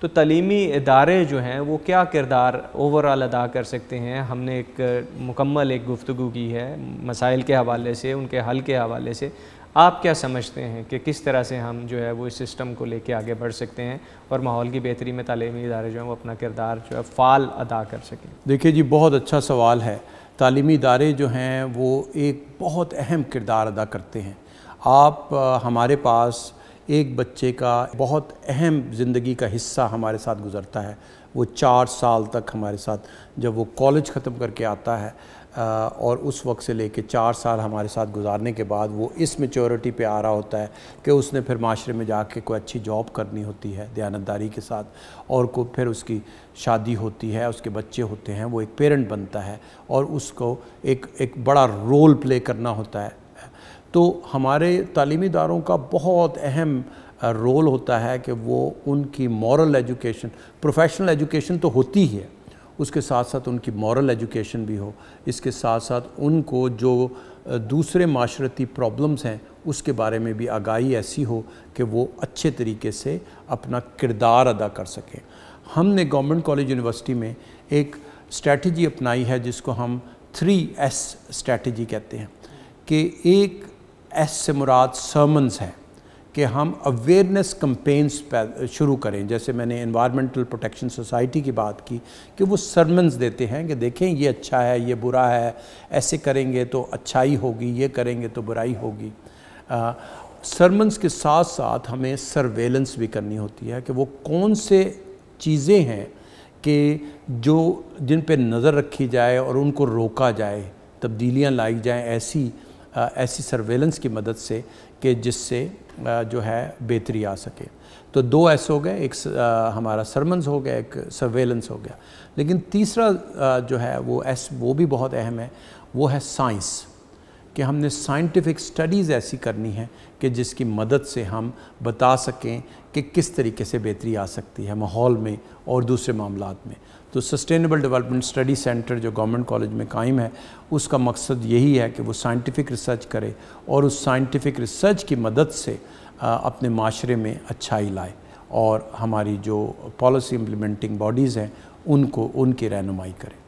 तो तलीमी इदारे जो हैं वो क्या किरदार ओवरऑल अदा कर सकते हैं हमने एक मुकम्मल एक गुफ्तु की है मसाइल के हवाले से उनके हल के हवाले से आप क्या समझते हैं कि किस तरह से हम जो है वो इस सिस्टम को लेके आगे बढ़ सकते हैं और माहौल की बेहतरी में तलीमी इदारे जो हैं वो अपना किरदार जो है फ़ाल अदा कर सकें देखिए जी बहुत अच्छा सवाल है तलीमी इदारे जो हैं वो एक बहुत अहम किरदार अदा करते हैं आप हमारे पास एक बच्चे का बहुत अहम ज़िंदगी का हिस्सा हमारे साथ गुजरता है वो चार साल तक हमारे साथ जब वो कॉलेज ख़त्म करके आता है और उस वक्त से लेके चार साल हमारे साथ गुजारने के बाद वो इस मेचोरिटी पे आ रहा होता है कि उसने फिर माशरे में जाके कोई अच्छी जॉब करनी होती है दयानतदारी के साथ और को फिर उसकी शादी होती है उसके बच्चे होते हैं वो एक पेरेंट बनता है और उसको एक एक बड़ा रोल प्ले करना होता है तो हमारे तलीमी इदारों का बहुत अहम रोल होता है कि वो उनकी मॉरल एजुकेशन प्रोफेशनल एजुकेशन तो होती ही है उसके साथ साथ उनकी मॉरल एजुकेशन भी हो इसके साथ साथ उनको जो दूसरे माशरती प्रॉब्लम्स हैं उसके बारे में भी आगाही ऐसी हो कि वो अच्छे तरीके से अपना किरदार अदा कर सकें हमने गवर्नमेंट कॉलेज यूनिवर्सिटी में एक स्ट्रेटजी अपनाई है जिसको हम थ्री एस स्ट्रेटजी कहते हैं कि एक एस से मुराद सर्मन्स हैं कि हम अवेयरनेस कम्पेन्स शुरू करें जैसे मैंने इन्वायरमेंटल प्रोटेक्शन सोसाइटी की बात की कि वो सरमन्स देते हैं कि देखें ये अच्छा है ये बुरा है ऐसे करेंगे तो अच्छाई होगी ये करेंगे तो बुराई होगी सरमन्स के साथ साथ हमें सर्वेलेंस भी करनी होती है कि वो कौन से चीज़ें हैं कि जो जिन पर नज़र रखी जाए और उनको रोका जाए तब्दीलियाँ लाई जाएँ ऐसी ऐसी सर्वेलेंस की मदद से कि जिससे जो है बेहतरी आ सके तो दो ऐसे हो गए एक हमारा सरमन्स हो गया एक सर्वेलेंस हो गया लेकिन तीसरा जो है वो एस वो भी बहुत अहम है वो है साइंस कि हमने साइंटिफिक स्टडीज़ ऐसी करनी है कि जिसकी मदद से हम बता सकें कि किस तरीके से बेहतरी आ सकती है माहौल में और दूसरे मामला में तो सस्टेनेबल डेवलपमेंट स्टडी सेंटर जो गवर्नमेंट कॉलेज में कायम है उसका मकसद यही है कि वो साइंटिफिक रिसर्च करे और उस साइंटिफिक रिसर्च की मदद से अपने माशरे में अच्छाई लाए और हमारी जो पॉलिसी इम्प्लीमेंटिंग बॉडीज़ हैं उनको उनकी रहनुमाई करें